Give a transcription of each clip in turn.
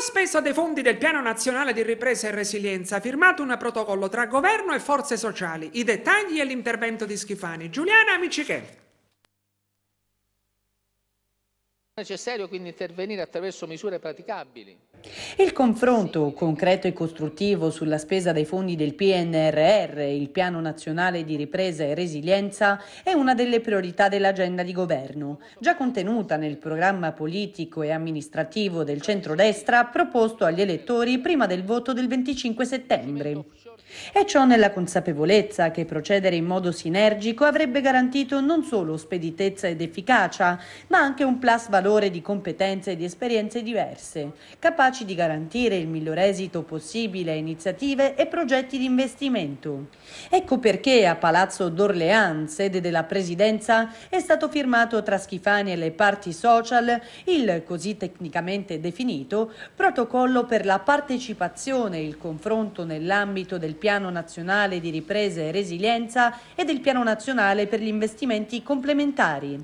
a spesa dei fondi del Piano Nazionale di Ripresa e Resilienza, ha firmato un protocollo tra governo e forze sociali, i dettagli e l'intervento di Schifani. Giuliana Amicichè. necessario quindi intervenire attraverso misure praticabili. Il confronto concreto e costruttivo sulla spesa dei fondi del PNRR, il Piano Nazionale di Ripresa e Resilienza, è una delle priorità dell'agenda di governo, già contenuta nel programma politico e amministrativo del centrodestra proposto agli elettori prima del voto del 25 settembre. E ciò nella consapevolezza che procedere in modo sinergico avrebbe garantito non solo speditezza ed efficacia, ma anche un plus valore di competenze e di esperienze diverse, capaci di garantire il miglior esito possibile a iniziative e progetti di investimento. Ecco perché a Palazzo d'Orleans, sede della Presidenza, è stato firmato tra Schifani e le parti social il, così tecnicamente definito, protocollo per la partecipazione e il confronto nell'ambito del del Piano Nazionale di Ripresa e Resilienza e del Piano Nazionale per gli investimenti complementari.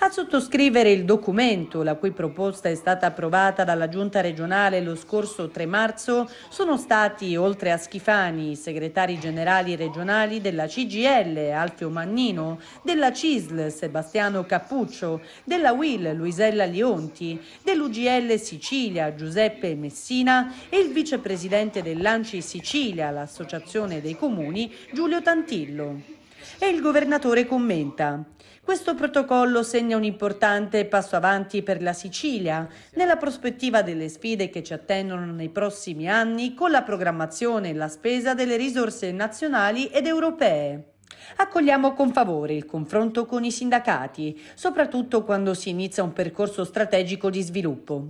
A sottoscrivere il documento, la cui proposta è stata approvata dalla Giunta regionale lo scorso 3 marzo, sono stati, oltre a Schifani, i segretari generali regionali della CGL, Alfio Mannino, della CISL, Sebastiano Cappuccio, della WIL, Luisella Lionti, dell'UGL Sicilia, Giuseppe Messina e il vicepresidente dell'ANCI Sicilia, l'Associazione dei Comuni, Giulio Tantillo e il governatore commenta. Questo protocollo segna un importante passo avanti per la Sicilia nella prospettiva delle sfide che ci attendono nei prossimi anni con la programmazione e la spesa delle risorse nazionali ed europee. Accogliamo con favore il confronto con i sindacati, soprattutto quando si inizia un percorso strategico di sviluppo.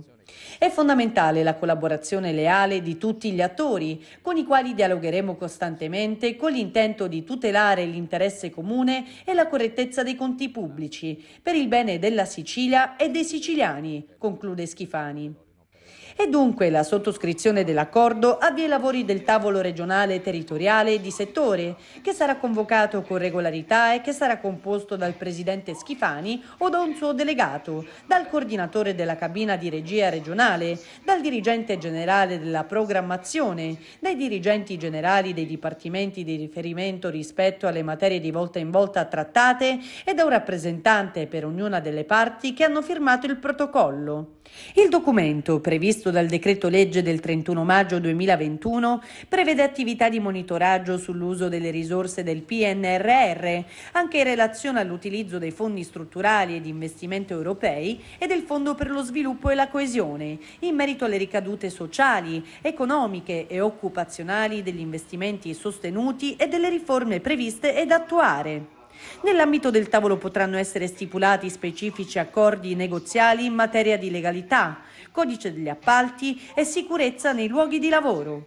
È fondamentale la collaborazione leale di tutti gli attori, con i quali dialogheremo costantemente con l'intento di tutelare l'interesse comune e la correttezza dei conti pubblici, per il bene della Sicilia e dei siciliani, conclude Schifani. E dunque la sottoscrizione dell'accordo avvia i lavori del tavolo regionale territoriale di settore, che sarà convocato con regolarità e che sarà composto dal presidente Schifani o da un suo delegato, dal coordinatore della cabina di regia regionale, dal dirigente generale della programmazione, dai dirigenti generali dei dipartimenti di riferimento rispetto alle materie di volta in volta trattate e da un rappresentante per ognuna delle parti che hanno firmato il protocollo. Il documento previsto dal decreto legge del 31 maggio 2021, prevede attività di monitoraggio sull'uso delle risorse del PNRR, anche in relazione all'utilizzo dei fondi strutturali e di investimento europei e del Fondo per lo sviluppo e la coesione, in merito alle ricadute sociali, economiche e occupazionali degli investimenti sostenuti e delle riforme previste ed attuare. Nell'ambito del tavolo potranno essere stipulati specifici accordi negoziali in materia di legalità, codice degli appalti e sicurezza nei luoghi di lavoro.